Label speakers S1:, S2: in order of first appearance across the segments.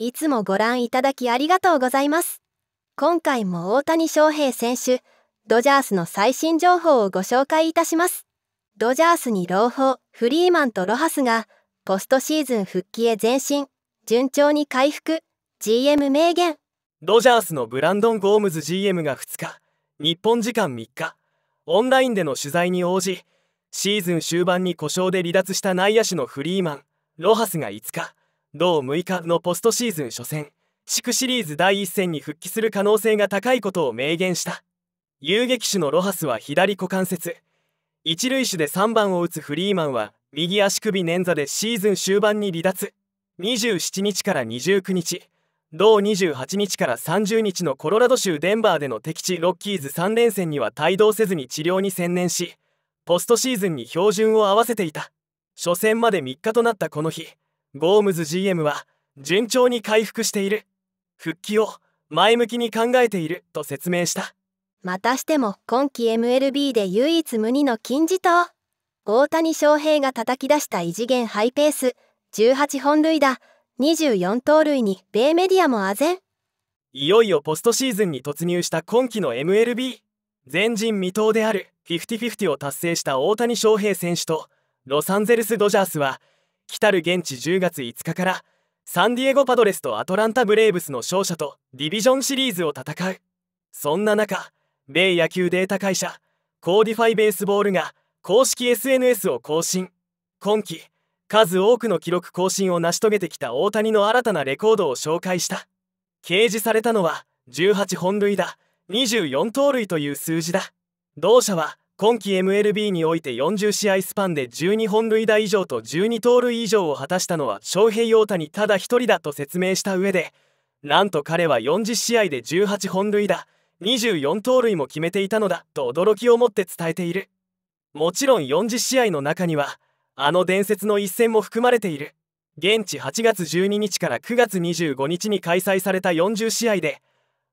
S1: いつもご覧いただきありがとうございます。今回も大谷翔平選手、ドジャースの最新情報をご紹介いたします。ドジャースに朗報、フリーマンとロハスが、ポストシーズン復帰へ前進、順調に回復、GM 名言。
S2: ドジャースのブランドン・ゴームズ GM が2日、日本時間3日、オンラインでの取材に応じ、シーズン終盤に故障で離脱した内野手のフリーマン、ロハスが5日、同6日のポストシーズン初戦地区シリーズ第1戦に復帰する可能性が高いことを明言した遊撃手のロハスは左股関節一塁手で3番を打つフリーマンは右足首捻挫でシーズン終盤に離脱27日から29日同28日から30日のコロラド州デンバーでの敵地ロッキーズ3連戦には帯同せずに治療に専念しポストシーズンに標準を合わせていた初戦まで3日となったこの日ゴームズ GM は順調に回復している復帰を前向きに考えていると説明した
S1: またしても今季 MLB で唯一無二の金字塔大谷翔平が叩き出した異次元ハイペース18本塁打24盗塁に米メディアも唖然
S2: いよいよポストシーズンに突入した今季の MLB 前人未到である50-50を達成した大谷翔平選手とロサンゼルス・ドジャースは来る現地10月5日からサンディエゴパドレスとアトランタ・ブレーブスの勝者とディビジョンシリーズを戦うそんな中米野球データ会社コーディファイ・ベースボールが公式 SNS を更新今季数多くの記録更新を成し遂げてきた大谷の新たなレコードを紹介した掲示されたのは18本塁打24盗塁という数字だ同社は今季 MLB において40試合スパンで12本塁打以上と12盗塁以上を果たしたのは翔平陽太にただ1人だと説明した上でなんと彼は40試合で18本塁打24盗塁も決めていたのだと驚きをもって伝えているもちろん40試合の中にはあの伝説の一戦も含まれている現地8月12日から9月25日に開催された40試合で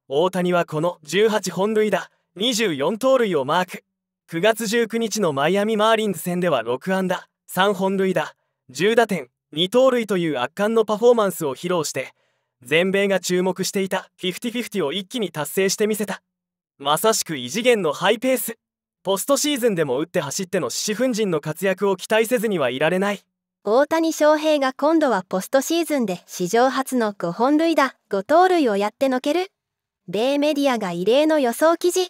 S2: 大谷はこの18本塁打24盗塁をマーク9月19日のマイアミ・マーリンズ戦では6安打3本塁打10打点2盗塁という圧巻のパフォーマンスを披露して全米が注目していた50-50を一気に達成してみせたまさしく異次元のハイペースポストシーズンでも打って走っての獅子奮陣の活躍を期待せずにはいられない
S1: 大谷翔平が今度はポストシーズンで史上初の5本塁打5盗塁をやってのける米メディアが異例の予想記事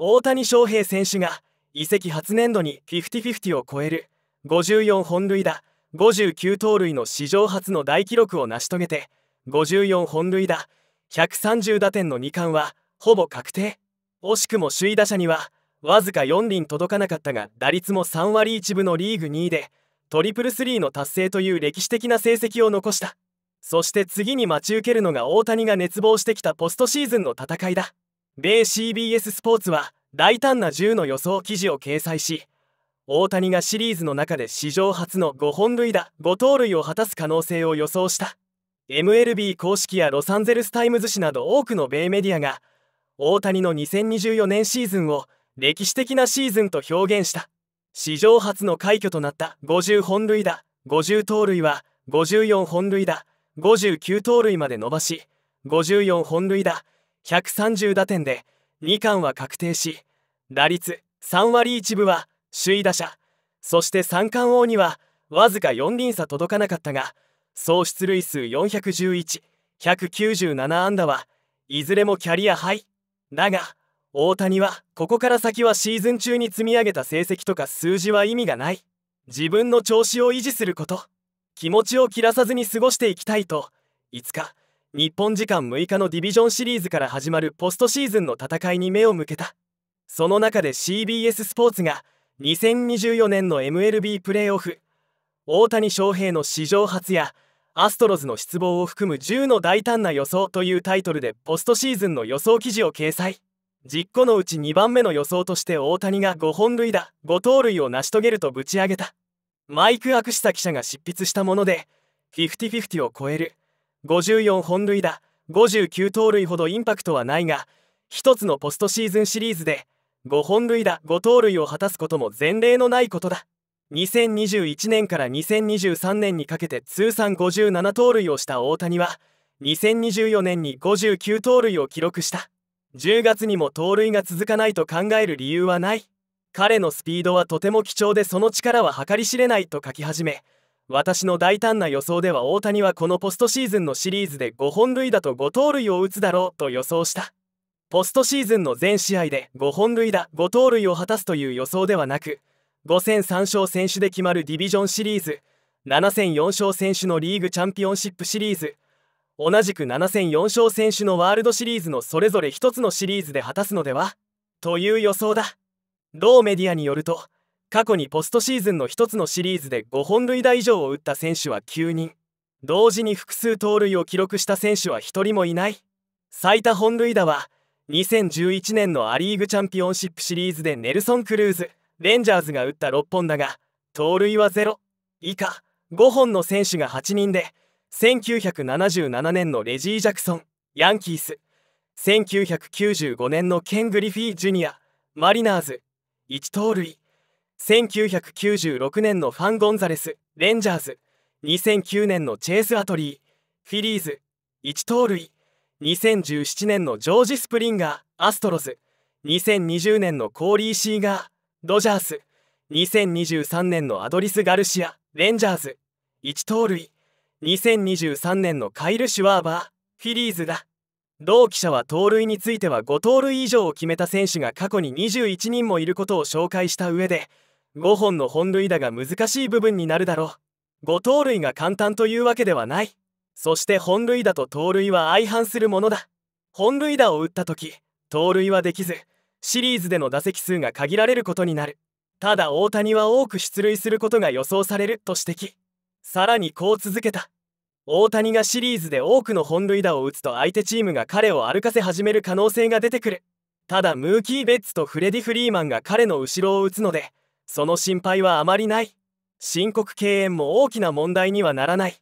S1: 大谷翔平選手が
S2: 移籍初年度に50-50を超える54本塁打59盗塁の史上初の大記録を成し遂げて54本塁打130打点の2冠はほぼ確定惜しくも首位打者にはわずか4輪届かなかったが打率も3割1分のリーグ2位でトリプルスリーの達成という歴史的な成績を残したそして次に待ち受けるのが大谷が熱望してきたポストシーズンの戦いだ米 CBS スポーツは大胆な10の予想記事を掲載し大谷がシリーズの中で史上初の5本塁打5盗塁を果たす可能性を予想した MLB 公式やロサンゼルス・タイムズ紙など多くの米メディアが大谷の2024年シーズンを歴史的なシーズンと表現した史上初の快挙となった50本塁打50盗塁は54本塁打59盗塁まで伸ばし54本塁打130打点で2冠は確定し打率3割1分は首位打者そして三冠王にはわずか4輪差届かなかったが総出塁数411197安打はいずれもキャリアハイだが大谷はここから先はシーズン中に積み上げた成績とか数字は意味がない自分の調子を維持すること気持ちを切らさずに過ごしていきたいといつか日本時間6日のディビジョンシリーズから始まるポストシーズンの戦いに目を向けたその中で CBS スポーツが2024年の MLB プレーオフ大谷翔平の史上初やアストロズの失望を含む10の大胆な予想というタイトルでポストシーズンの予想記事を掲載10個のうち2番目の予想として大谷が5本塁打5盗塁を成し遂げるとぶち上げたマイク・アクシサ記者が執筆したもので50-50を超える54本塁打59盗塁ほどインパクトはないが1つのポストシーズンシリーズで5本塁打5盗塁を果たすことも前例のないことだ2021年から2023年にかけて通算57盗塁をした大谷は2024年に59盗塁を記録した10月にも盗塁が続かないと考える理由はない彼のスピードはとても貴重でその力は計り知れないと書き始め私の大胆な予想では大谷はこのポストシーズンのシリーズで5本塁打と5盗塁を打つだろうと予想したポストシーズンの全試合で5本塁打5盗塁を果たすという予想ではなく5戦3勝選手で決まるディビジョンシリーズ7戦4勝選手のリーグチャンピオンシップシリーズ同じく7戦4勝選手のワールドシリーズのそれぞれ1つのシリーズで果たすのではという予想だ同メディアによると過去にポストシーズンの1つのシリーズで5本塁打以上を打った選手は9人同時に複数盗塁を記録した選手は1人もいない最多本塁打は2011年のア・リーグチャンピオンシップシリーズでネルソン・クルーズレンジャーズが打った6本だが盗塁は0以下5本の選手が8人で1977年のレジー・ジャクソンヤンキース1995年のケン・グリフィー・ジュニアマリナーズ1盗塁1996年のファン・ゴンザレス、レンジャーズ、2009年のチェイス・アトリー、フィリーズ、1盗塁、2017年のジョージ・スプリンガー、アストロズ、2020年のコーリー・シーガー、ドジャース、2023年のアドリス・ガルシア、レンジャーズ、1盗塁、2023年のカイル・シュワーバー、フィリーズだ。同記者は盗塁については5盗塁以上を決めた選手が過去に21人もいることを紹介した上で5本の本塁打が難しい部分になるだろう5盗塁が簡単というわけではないそして本塁打と盗塁は相反するものだ本塁打を打った時盗塁はできずシリーズでの打席数が限られることになるただ大谷は多く出塁することが予想されると指摘さらにこう続けた大谷がシリーズで多くの本塁打を打つと相手チームが彼を歩かせ始める可能性が出てくるただムーキー・ベッツとフレディ・フリーマンが彼の後ろを打つのでその心配はあまりない申告敬遠も大きな問題にはならない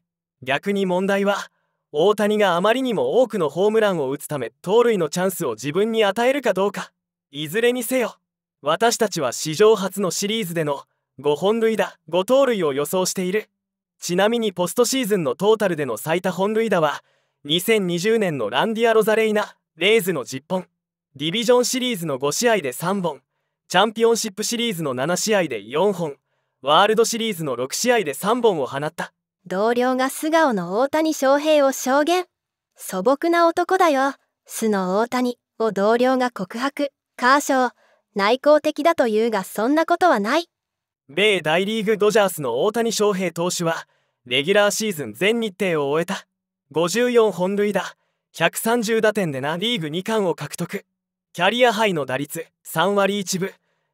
S2: 逆に問題は大谷があまりにも多くのホームランを打つため盗塁のチャンスを自分に与えるかどうかいずれにせよ私たちは史上初のシリーズでの5本塁打5盗塁を予想しているちなみにポストシーズンのトータルでの最多本塁打は2020年のランディア・ロザレイナレイズの10本ディビジョンシリーズの5試合で3本チャンピオンシップシリーズの7試合で4本ワールドシリーズの6試合で3本を放った同僚が
S1: 素顔の大谷翔平を証言素朴な男だよ素の大谷を同僚が告白カーショー内向的だというがそんなことは
S2: ない米大リーグドジャースの大谷翔平投手はレギュラーシーズン全日程を終えた54本塁打130打点でなリーグ2冠を獲得キャリアハイの打率3割1分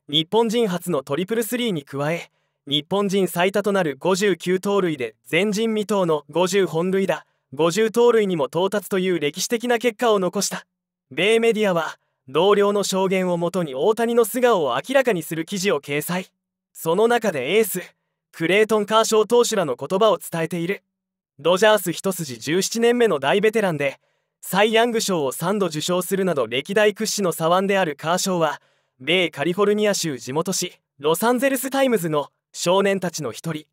S2: 日本人初のトリプルスリーに加え日本人最多となる59盗塁で前人未到の50本塁打50盗塁にも到達という歴史的な結果を残した米メディアは同僚の証言をもとに大谷の素顔を明らかにする記事を掲載その中でエースクレートン・カーショー投手らの言葉を伝えているドジャース一筋17年目の大ベテランでサイ・ヤング賞を3度受賞するなど歴代屈指の左腕であるカーショーは米カリフォルニア州地元紙ロサンゼルス・タイムズの少年たちの一人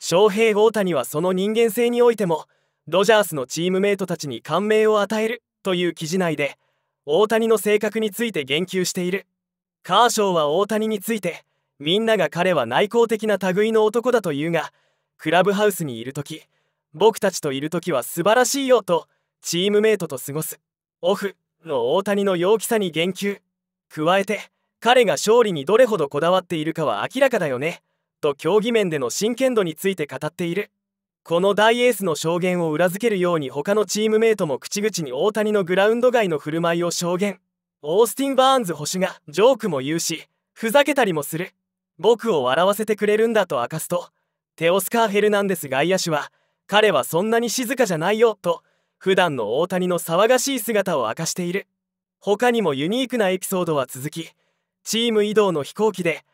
S2: 翔平大谷はその人間性においてもドジャースのチームメートたちに感銘を与えるという記事内で大谷の性格について言及しているカーショーは大谷についてみんなが彼は内向的な類の男だというがクラブハウスにいる時僕たちといる時は素晴らしいよとチームメートと過ごすオフの大谷の陽気さに言及加えて彼が勝利にどれほどこだわっているかは明らかだよねと競技面での真剣度について語っているこの大エースの証言を裏付けるように他のチームメートも口々に大谷のグラウンド外の振る舞いを証言オースティン・バーンズ捕手がジョークも言うしふざけたりもする僕を笑わせてくれるんだと明かすとテオスカー・ヘルナンデス外野手は彼はそんなに静かじゃないよと普段の大谷の騒がしい姿を明かしている他にもユニークなエピソードは続きチーム移動の飛行機で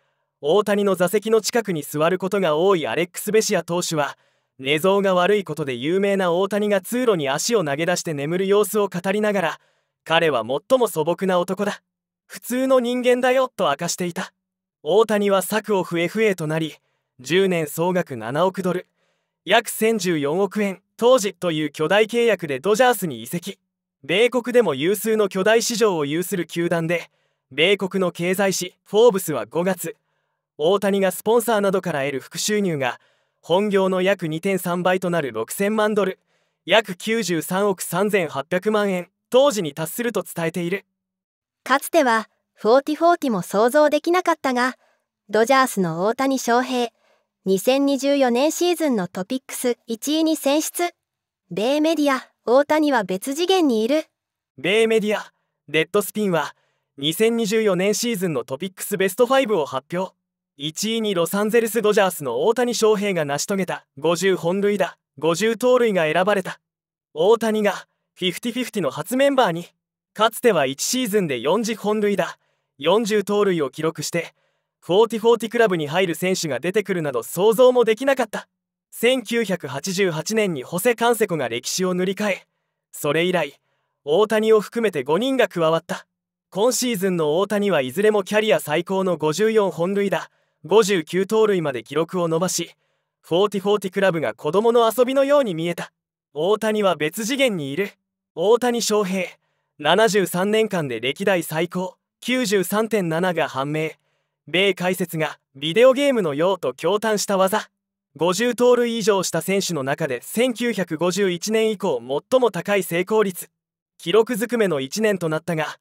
S2: 大谷の座席の近くに座ることが多いアレックス・ベシア投手は寝相が悪いことで有名な大谷が通路に足を投げ出して眠る様子を語りながら彼は最も素朴な男だ普通の人間だよと明かしていた大谷は策をえ f a となり10年総額7億ドル約1014億円当時という巨大契約でドジャースに移籍米国でも有数の巨大市場を有する球団で米国の経済誌「フォーブス」は5月大谷がスポンサーなどから得る副収入が本業の約2.3倍となる6000万ドル約93億3800万円当時に達すると伝えている
S1: かつては4040も想像できなかったがドジャースの大谷翔平2024年シーズンのトピックス1位に選出米メディア大谷は別次元にいる
S2: 米メディアデッドスピンは「2024年シーズンのトピックスベスト5を発表1位にロサンゼルス・ドジャースの大谷翔平が成し遂げた50本塁打50盗塁が選ばれた大谷が50-50の初メンバーにかつては1シーズンで40本塁打40盗塁を記録して40-40クラブに入る選手が出てくるなど想像もできなかった1988年にホセ・カンセコが歴史を塗り替えそれ以来大谷を含めて5人が加わった今シーズンの大谷はいずれもキャリア最高の54本塁打59盗塁まで記録を伸ばし4040クラブが子供の遊びのように見えた大谷は別次元にいる大谷翔平73年間で歴代最高93.7が判明米解説がビデオゲームのようと驚嘆した技50盗塁以上した選手の中で1951年以降最も高い成功率記録ずくめの1年となったが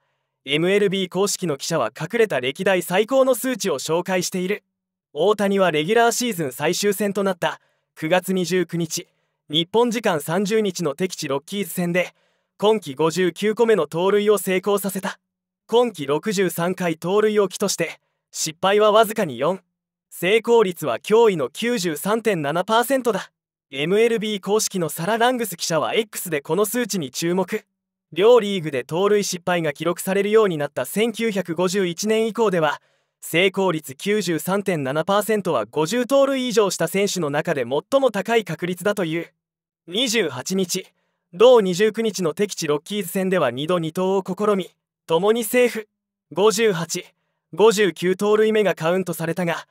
S2: MLB 公式の記者は隠れた歴代最高の数値を紹介している大谷はレギュラーシーズン最終戦となった9月29日日本時間30日の敵地ロッキーズ戦で今季59個目の盗塁を成功させた今季63回盗塁を起として失敗はわずかに4成功率は驚異の93.7%だ MLB 公式のサラ・ラングス記者は X でこの数値に注目両リーグで盗塁失敗が記録されるようになった1951年以降では成功率93.7%は50盗塁以上した選手の中で最も高い確率だという28日同29日の敵地ロッキーズ戦では2度2投を試み共にセーフ5859盗塁目がカウントされたが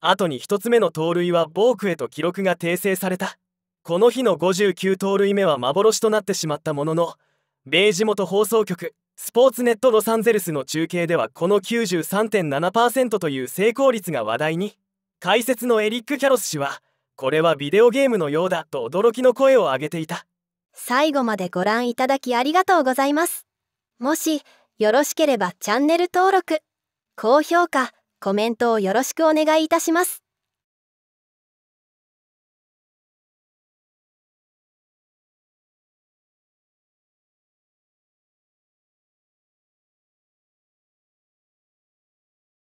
S2: 後に1つ目の盗塁はボークへと記録が訂正されたこの日の59盗塁目は幻となってしまったものの米地元放送局スポーツネットロサンゼルスの中継ではこの93.7%という成功率が話題に解説のエリック・キャロス氏はこれはビデオゲームのようだと驚きの声を上げていた
S1: 最後までご覧いただきありがとうございますもしよろしければチャンネル登録高評価コメントをよろしくお願いい
S2: たします